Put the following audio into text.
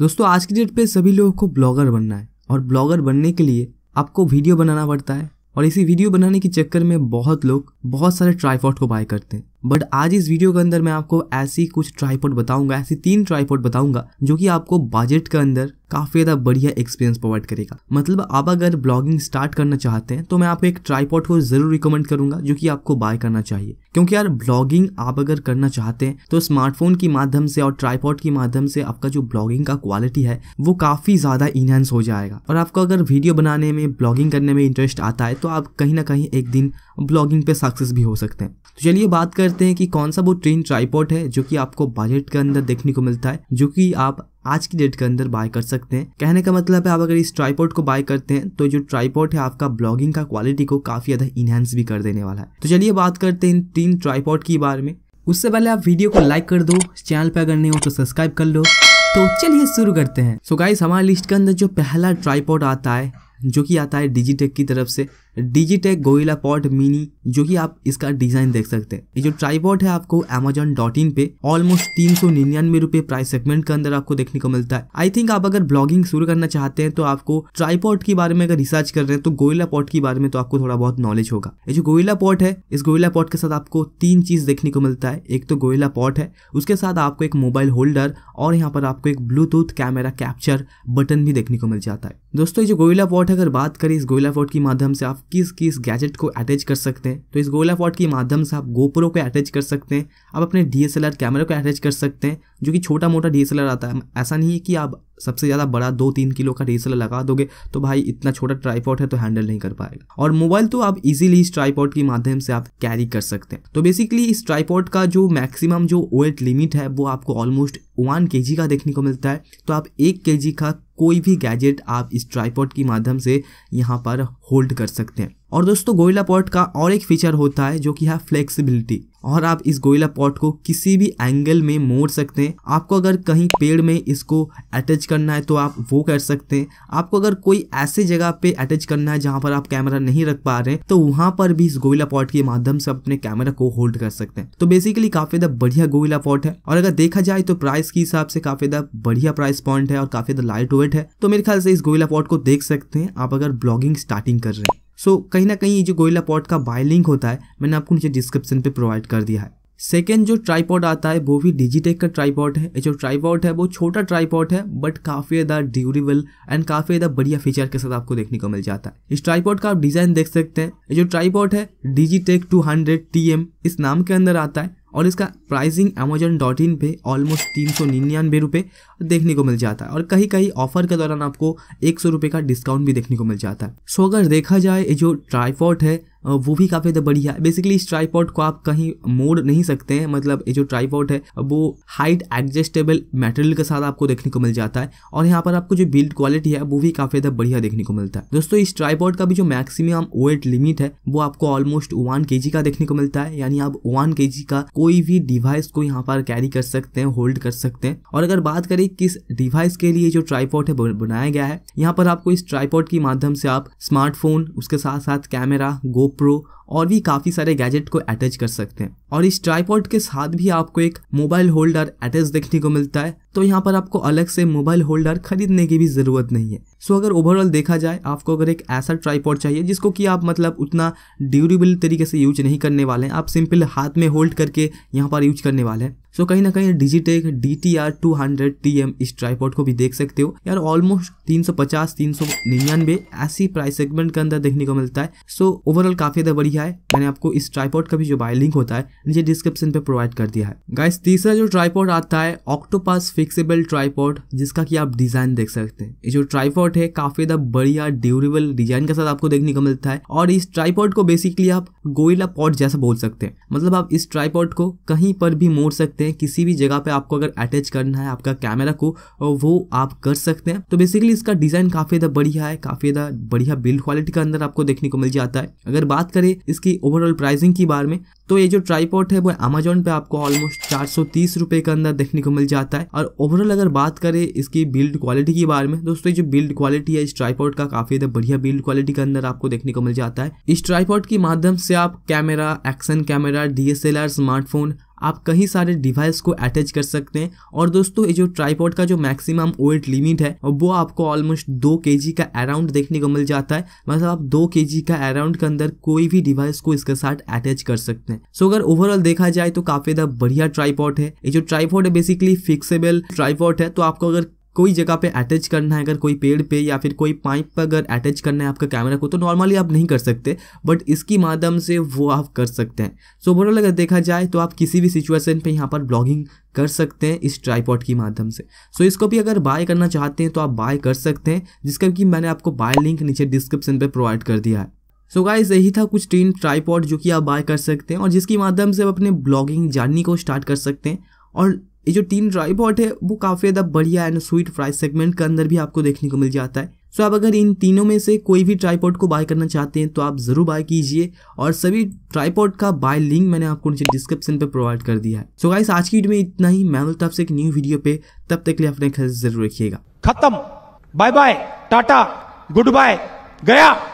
दोस्तों आज की डेट पे सभी लोगों को ब्लॉगर बनना है और ब्लॉगर बनने के लिए आपको वीडियो बनाना पड़ता है और इसी वीडियो बनाने के चक्कर में बहुत लोग बहुत सारे ट्राईपॉड को बाय करते हैं बट आज इस वीडियो के अंदर मैं आपको ऐसी कुछ ट्राईपोर्ट बताऊंगा ऐसी तीन ट्राईपोर्ट बताऊंगा जो कि आपको बजट के अंदर काफ़ी ज़्यादा बढ़िया एक्सपीरियंस प्रोवाइड करेगा मतलब आप अगर ब्लॉगिंग स्टार्ट करना चाहते हैं तो मैं आपको एक ट्राईपोर्ट को ज़रूर रिकमेंड करूंगा जो कि आपको बाय करना चाहिए क्योंकि यार ब्लॉगिंग आप अगर करना चाहते हैं तो स्मार्टफोन के माध्यम से और ट्राईपोर्ट के माध्यम से आपका जो ब्लॉगिंग का क्वालिटी है वो काफ़ी ज़्यादा इनहेंस हो जाएगा और आपको अगर वीडियो बनाने में ब्लॉगिंग करने में इंटरेस्ट आता है तो आप कहीं ना कहीं एक दिन ब्लॉगिंग पे सक्सेस भी हो सकते हैं तो चलिए बात कर करते हैं कि कौन सा वो ट्रेन ट्राईपोर्ट है जो कि आपको बजट के अंदर देखने को मिलता है जो कि आप आज की डेट के अंदर बाय कर सकते हैं कहने का मतलब है आप अगर इस ट्राईपोर्ट को बाय करते हैं तो जो ट्राईपोर्ट है आपका ब्लॉगिंग का क्वालिटी को काफी ज्यादा इनहेंस भी कर देने वाला है तो चलिए बात करते हैं तीन ट्राईपोर्ट की बारे में उससे पहले आप वीडियो को लाइक कर दो चैनल पर अगर नहीं हो तो सब्सक्राइब कर लो तो चलिए शुरू करते हैं सो गाइस हमारे लिस्ट के अंदर जो पहला ट्राईपोर्ट आता है जो कि आता है डिजिटेक की तरफ से डिजिटेक गोइला पॉट मिनी जो कि आप इसका डिजाइन देख सकते हैं ये जो ट्राईपॉट है आपको एमेजोन डॉट इन पे ऑलमोस्ट तीन सौ निन्यानवे रुपए प्राइस सेगमेंट के अंदर आपको देखने को मिलता है आई थिंक आप अगर ब्लॉगिंग शुरू करना चाहते हैं तो आपको ट्राईपॉट के बारे में अगर रिसर्च कर रहे हैं तो गोइला पॉट के बारे में तो आपको थोड़ा बहुत नॉलेज होगा ये जो गोइला पॉट है इस गोइला पॉट के साथ आपको तीन चीज देखने को मिलता है एक तो गोइला पॉट है उसके साथ आपको एक मोबाइल होल्डर और यहाँ पर आपको एक ब्लूटूथ कैमरा कैप्चर बटन भी देखने को मिल जाता है दोस्तों ये जो गोइला पॉट अगर बात करें इस गोइला पॉट के माध्यम से आप किस किस गैजेट को अटैच कर सकते हैं तो इस गोला पॉट के माध्यम से आप गोप्रो को अटैच कर सकते हैं आप अपने डी एस कैमरे को अटैच कर सकते हैं जो कि छोटा मोटा डी आता है ऐसा नहीं है कि आप सबसे ज़्यादा बड़ा दो तीन किलो का डीएसएलआर लगा दोगे तो भाई इतना छोटा ट्राईपॉड है तो हैंडल नहीं कर पाएगा और मोबाइल तो आप इजीली इस ट्राईपॉड के माध्यम से आप कैरी कर सकते हैं तो बेसिकली इस ट्राईपॉड का जो मैक्सिमम जो वेट लिमिट है वो आपको ऑलमोस्ट वन के का देखने को मिलता है तो आप एक के का कोई भी गैजेट आप इस ट्राईपॉड के माध्यम से यहाँ पर होल्ड कर सकते हैं और दोस्तों गोयला पॉट का और एक फीचर होता है जो कि है फ्लेक्सिबिलिटी और आप इस गोयला पॉट को किसी भी एंगल में मोड़ सकते हैं आपको अगर कहीं पेड़ में इसको अटैच करना है तो आप वो कर सकते हैं आपको अगर कोई ऐसे जगह पे अटैच करना है जहां पर आप कैमरा नहीं रख पा रहे हैं तो वहां पर भी इस गोयला पॉट के माध्यम से अपने कैमरा को होल्ड कर सकते हैं तो बेसिकली काफी ज्यादा बढ़िया गोयला पॉट है और अगर देखा जाए तो प्राइस के हिसाब से काफी ज्यादा बढ़िया प्राइस पॉइंट है और काफी ज्यादा लाइट वेट है तो मेरे ख्याल से इस गोयला पॉट को देख सकते हैं आप अगर ब्लॉगिंग स्टार्टिंग कर रहे हैं सो so, कहीं ना कहीं ये जो गोयला पॉट का बाय लिंक होता है मैंने आपको नीचे डिस्क्रिप्शन पे प्रोवाइड कर दिया है सेकेंड जो ट्राईपॉड आता है वो भी डिजिटेक का ट्राईपॉड है जो ट्राईपॉड है वो छोटा ट्राईपॉड है बट काफ़ी ज़्यादा ड्यूरेबल एंड काफ़ी ज़्यादा बढ़िया फीचर के साथ आपको देखने को मिल जाता है इस ट्राईपॉड का आप डिज़ाइन देख सकते हैं जो ट्राईपॉड है Digitek two hundred T M इस नाम के अंदर आता है और इसका प्राइसिंग अमेजोन डॉट इन पर ऑलमोस्ट तीन सौ निन्यानवे रुपये देखने को मिल जाता है और कहीं कहीं ऑफर के दौरान आपको एक सौ रुपये का डिस्काउंट भी देखने को मिल जाता है सो अगर देखा जाए ये जो ट्राईफॉट है वो भी काफ़ी ज़्यादा बढ़िया है बेसिकली इस ट्राईपॉड को आप कहीं मोड़ नहीं सकते हैं मतलब ये जो ट्राईपॉड है वो हाइट एडजस्टेबल मटेरियल के साथ आपको देखने को मिल जाता है और यहाँ पर आपको जो बिल्ड क्वालिटी है वो भी काफ़ी ज़्यादा बढ़िया देखने को मिलता है दोस्तों इस ट्राईपॉड का भी जो मैक्सिमम वेट लिमिट है वो आपको ऑलमोस्ट वन के का देखने को मिलता है यानी आप वन के का कोई भी डिवाइस को यहाँ पर कैरी कर सकते हैं होल्ड कर सकते हैं और अगर बात करें किस डिवाइस के लिए जो ट्राईपॉड है बनाया गया है यहाँ पर आपको इस ट्राईपॉड के माध्यम से आप स्मार्टफोन उसके साथ साथ कैमरा गोप गोप्रो और भी काफ़ी सारे गैजेट को अटैच कर सकते हैं और इस ट्राईपॉड के साथ भी आपको एक मोबाइल होल्डर अटैच देखने को मिलता है तो यहाँ पर आपको अलग से मोबाइल होल्डर खरीदने की भी ज़रूरत नहीं है सो अगर ओवरऑल देखा जाए आपको अगर एक ऐसा ट्राईपॉड चाहिए जिसको कि आप मतलब उतना ड्यूरेबल तरीके से यूज नहीं करने वाले हैं आप सिंपल हाथ में होल्ड करके यहाँ पर यूज करने वाले हैं सो कहीं ना कहीं Digitek D T R two hundred T M इस ट्राईपॉड को भी देख सकते हो यार ऑलमोस्ट तीन सौ पचास तीन सौ निन्यानवे ऐसी प्राइस सेगमेंट के अंदर देखने को मिलता है सो so, ओवरऑल काफी ज्यादा बढ़िया है मैंने आपको इस ट्राईपॉड का भी जो बाय लिंक होता है नीचे डिस्क्रिप्शन पे प्रोवाइड कर दिया है गाइस तीसरा जो ट्राईपॉड आता है ऑक्टोपास फिक्सेबल ट्राईपॉड जिसका कि आप डिज़ाइन देख सकते हैं ये जो ट्राईपॉड है काफ़ी ज़्यादा बढ़िया ड्यूरेबल डिज़ाइन के साथ आपको देखने को मिलता है और इस ट्राईपॉड को बेसिकली आप गोइला पॉट जैसा बोल सकते हैं मतलब आप इस ट्राईपॉड को कहीं पर भी मोड़ सकते हैं किसी भी जगह पर आपको अगर अटैच करना है आपका कैमरा को वो आप कर सकते हैं तो बेसिकली इसका डिज़ाइन काफ़ी ज़्यादा बढ़िया है काफ़ी ज़्यादा बढ़िया बिल्ड क्वालिटी के अंदर आपको देखने को मिल जाता है अगर बात करें इसकी ओवरऑल प्राइसिंग की बार में तो ये जो ट्राईपोर्ट है वो अमेजोन पे आपको ऑलमोस्ट चार सौ तीस के अंदर देखने को मिल जाता है और ओवरऑल अगर बात करें इसकी बिल्ड क्वालिटी के बारे में दोस्तों ये जो बिल्ड क्वालिटी है इस ट्राईपोर्ट का काफी बढ़िया बिल्ड क्वालिटी के अंदर आपको देखने को मिल जाता है इस ट्राईपोर्ट के माध्यम से आप camera action camera DSLR smartphone आप कहीं सारे डिवाइस को अटैच कर सकते हैं और दोस्तों ये जो ट्राईपॉड का जो मैक्सिमम वेट लिमिट है वो आपको ऑलमोस्ट दो के का अराउंड देखने को मिल जाता है मतलब आप दो के का अराउंड के अंदर कोई भी डिवाइस को इसके साथ अटैच कर सकते हैं सो अगर ओवरऑल देखा जाए तो काफी ज्यादा बढ़िया ट्राईपोर्ट है ये जो ट्राईपोर्ट है बेसिकली फिक्सेबल ट्राईपोर्ट है तो आपको अगर कोई जगह पे अटैच करना है अगर कोई पेड़ पे या फिर कोई पाइप पर अगर अटैच करना है आपका कैमरा को तो नॉर्मली आप नहीं कर सकते बट इसकी माध्यम से वो आप कर सकते हैं सो so, ओवरऑल अगर देखा जाए तो आप किसी भी सिचुएशन पे यहाँ पर ब्लॉगिंग कर सकते हैं इस ट्राईपॉड की माध्यम से सो so, इसको भी अगर बाय करना चाहते हैं तो आप बाय कर सकते हैं जिसका कि मैंने आपको बाय लिंक नीचे डिस्क्रिप्शन पर प्रोवाइड कर दिया है सो so गाइज यही था कुछ तीन ट्राईपॉड जो कि आप बाय कर सकते हैं और जिसकी माध्यम से आप अपने ब्लॉगिंग जर्नी को स्टार्ट कर सकते हैं और ये जो तीन ड्राइबॉट है वो काफ़ी ज़्यादा बढ़िया एंड स्वीट प्राइस सेगमेंट के अंदर भी आपको देखने को मिल जाता है सो so, आप अगर इन तीनों में से कोई भी ट्राईपॉड को बाय करना चाहते हैं तो आप ज़रूर बाय कीजिए और सभी ट्राईपॉड का बाय लिंक मैंने आपको नीचे डिस्क्रिप्शन पे प्रोवाइड कर दिया है सो so, गाइस आज की वीडियो में इतना ही मैं मिलता आपसे एक न्यू वीडियो पे तब तक के लिए अपने ख्याल जरूर रखिएगा खत्म bye bye tata goodbye गया